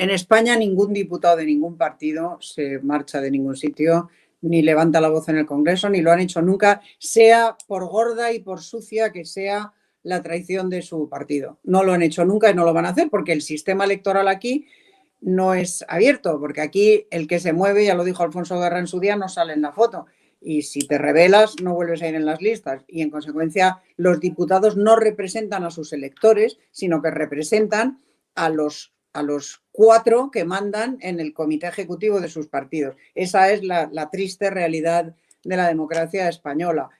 En España ningún diputado de ningún partido se marcha de ningún sitio, ni levanta la voz en el Congreso, ni lo han hecho nunca, sea por gorda y por sucia que sea la traición de su partido. No lo han hecho nunca y no lo van a hacer porque el sistema electoral aquí no es abierto, porque aquí el que se mueve, ya lo dijo Alfonso Guerra en su día, no sale en la foto. Y si te revelas no vuelves a ir en las listas. Y en consecuencia, los diputados no representan a sus electores, sino que representan a los, a los cuatro que mandan en el comité ejecutivo de sus partidos. Esa es la, triste realidad de la democracia española.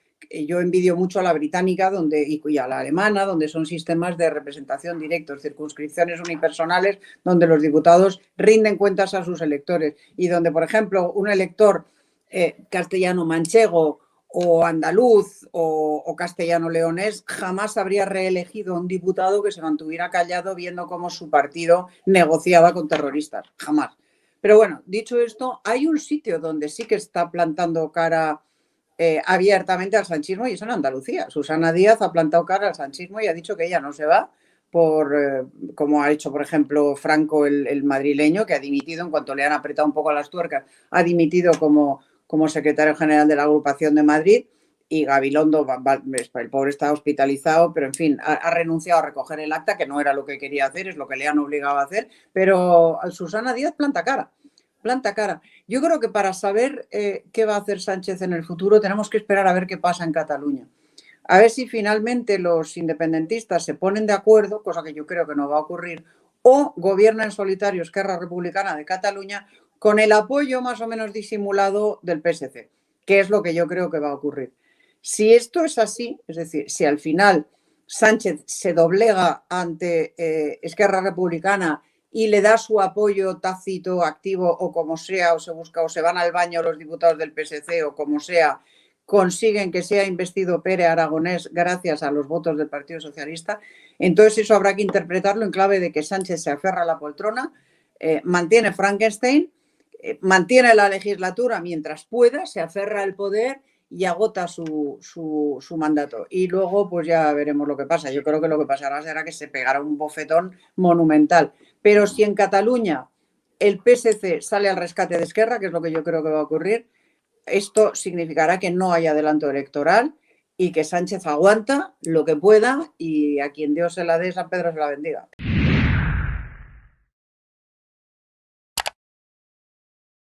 Yo envidio mucho a la británica donde, y a la alemana, donde son sistemas de representación directa, circunscripciones unipersonales, donde los diputados rinden cuentas a sus electores y donde, por ejemplo, un elector eh, castellano manchego o andaluz o, castellano-leonés jamás habría reelegido a un diputado que se mantuviera callado viendo cómo su partido negociaba con terroristas. Jamás. Pero bueno, dicho esto, hay un sitio donde sí que está plantando cara eh, abiertamente al sanchismo y es en Andalucía. Susana Díaz ha plantado cara al sanchismo y ha dicho que ella no se va por, eh, como ha hecho, por ejemplo, Franco, el, madrileño, que ha dimitido en cuanto le han apretado un poco las tuercas, ha dimitido como secretario general de la agrupación de Madrid y Gabilondo, el pobre está hospitalizado, pero en fin, ha, renunciado a recoger el acta, que no era lo que quería hacer, es lo que le han obligado a hacer, pero ah, Susana Díaz planta cara, planta cara. Yo creo que para saber eh, qué va a hacer Sánchez en el futuro tenemos que esperar a ver qué pasa en Cataluña. A ver si finalmente los independentistas se ponen de acuerdo, cosa que yo creo que no va a ocurrir, o gobierna en solitario Esquerra Republicana de Cataluña con el apoyo más o menos disimulado del PSC, que es lo que yo creo que va a ocurrir. Si esto es así, es decir, si al final Sánchez se doblega ante eh, Esquerra Republicana y le da su apoyo tácito, activo o como sea, o se busca, o se van al baño los diputados del PSC o como sea, consiguen que sea investido Pere Aragonés gracias a los votos del Partido Socialista, entonces eso habrá que interpretarlo en clave de que Sánchez se aferra a la poltrona, eh, mantiene Frankenstein, eh, mantiene la legislatura mientras pueda, se aferra al poder y agota su, su, su, mandato. Y luego, pues ya veremos lo que pasa. Yo creo que lo que pasará será que se pegará un bofetón monumental. Pero si en Cataluña el PSC sale al rescate de Esquerra, que es lo que yo creo que va a ocurrir, esto significará que no hay adelanto electoral y que Sánchez aguanta lo que pueda y a quien Dios se la dé, San Pedro se la bendiga.